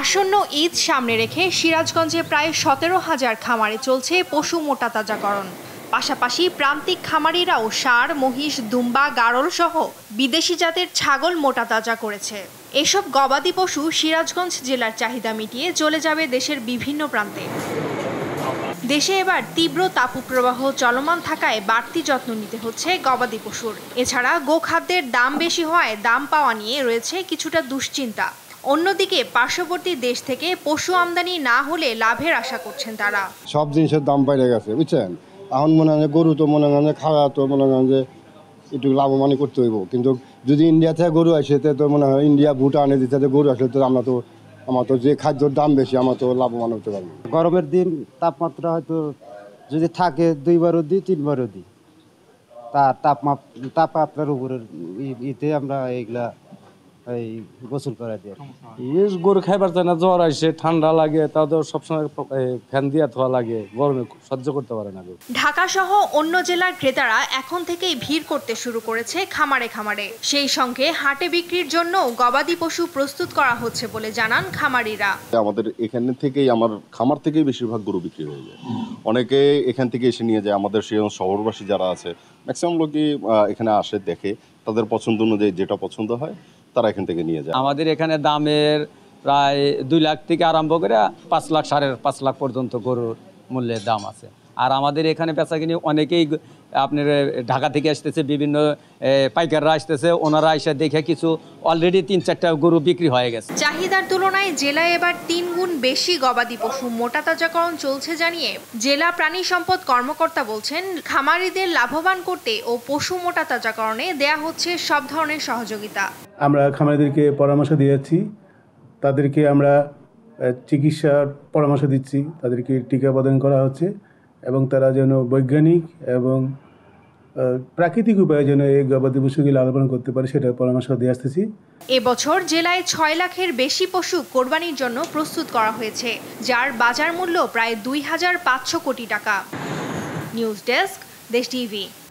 আসন্ন ঈদ সামনে রেখে সিরাজগঞ্জে প্রায় সতেরো হাজার খামারে চলছে পশু মোটা তাজাকরণ পাশাপাশি প্রান্তিক খামারিরাও সার মহিষ দুম্বা গাড়ল সহ বিদেশি জাতের ছাগল মোটা তাজা করেছে এসব গবাদি পশু সিরাজগঞ্জ জেলার চাহিদা মিটিয়ে চলে যাবে দেশের বিভিন্ন প্রান্তে দেশে এবার তীব্র তাপপ্রবাহ চলমান থাকায় বাড়তি যত্ন নিতে হচ্ছে গবাদি পশুর এছাড়া গোখাদ্যের দাম বেশি হওয়ায় দাম পাওয়া নিয়ে রয়েছে কিছুটা দুশ্চিন্তা অন্যদিকে পার্শ্ববর্তী দেশ থেকে পশু আমদানি না হলে লাভের আশা করছেন তারা সব জিনিসের দাম বেড়ে গেছে বুঝছেন এখন মনে হয় গরু তো মনে হয় খাওয়া তো মনে হয় যে একটু লাভবানই করতে হইব কিন্তু যদি ইন্ডিয়া থেকে গরু আসে তো মনে হয় ইন্ডিয়া ভুটানে দিতে গরু আসলে তো আমরা তো আমার তো যে খাদ্যর দাম বেশি আমার তো লাভবান হতে পারবো গরমের দিন তাপমাত্রা হয়তো যদি থাকে দুইবারও দিই তিনবারও দিই তা তাপমাত্রা তাপমাত্রার উপরের ইতে আমরা এইগুলা এই গোসল করা দিয়ে ইস গরু খাইবার চায় জ্বর আসে ঠান্ডা লাগে তাদের সবসময় ফ্যান দিয়ে ধোয়া লাগে গরমে সহ্য করতে পারে না ঢাকা সহ অন্য জেলার ক্রেতারা এখন থেকেই ভিড় করতে শুরু করেছে খামারে খামারে সেই সঙ্গে হাটে বিক্রির জন্য গবাদি পশু প্রস্তুত করা হচ্ছে বলে জানান খামারিরা আমাদের এখান থেকেই আমার খামার থেকেই বেশিরভাগ গরু বিক্রি হয়ে যায় অনেকে এখান থেকে এসে নিয়ে যায় আমাদের সেই শহরবাসী যারা আছে ম্যাক্সিমাম লোকই এখানে আসে দেখে তাদের পছন্দ অনুযায়ী যেটা পছন্দ হয় তারা এখান থেকে নিয়ে যায় আমাদের এখানে দামের প্রায় দুই লাখ থেকে আরম্ভ করে পাঁচ লাখ সাড়ে পাঁচ লাখ পর্যন্ত গরুর মূল্যের দাম আছে আর আমাদের এখানে পেঁচা কিনে অনেকেই আপনার ঢাকা থেকে আসতেছে বিভিন্ন পাইকাররা আসতেছে ওনারা এসে দেখে কিছু অলরেডি তিন চারটা গরু বিক্রি হয়ে গেছে চাহিদার তুলনায় জেলায় এবার তিন গুণ বেশি গবাদি পশু মোটা তাজাকরণ চলছে জানিয়ে জেলা প্রাণী সম্পদ কর্মকর্তা বলছেন খামারিদের লাভবান করতে ও পশু মোটা তাজাকরণে দেয়া হচ্ছে সব ধরনের সহযোগিতা আমরা খামারিদেরকে পরামর্শ দিয়েছি তাদেরকে আমরা চিকিৎসার পরামর্শ দিচ্ছি তাদেরকে টিকা প্রদান করা হচ্ছে এবং তারা যেন বৈজ্ঞানিক এবং প্রাকৃতিক উপায়ে যেন এই গবাদি পশুকে লালন পালন করতে পারে সেটা পরামর্শ দিয়ে আসতেছি এবছর জেলায় ছয় লাখের বেশি পশু কোরবানির জন্য প্রস্তুত করা হয়েছে যার বাজার মূল্য প্রায় দুই হাজার পাঁচশো কোটি টাকা নিউজ ডেস্ক দেশ টিভি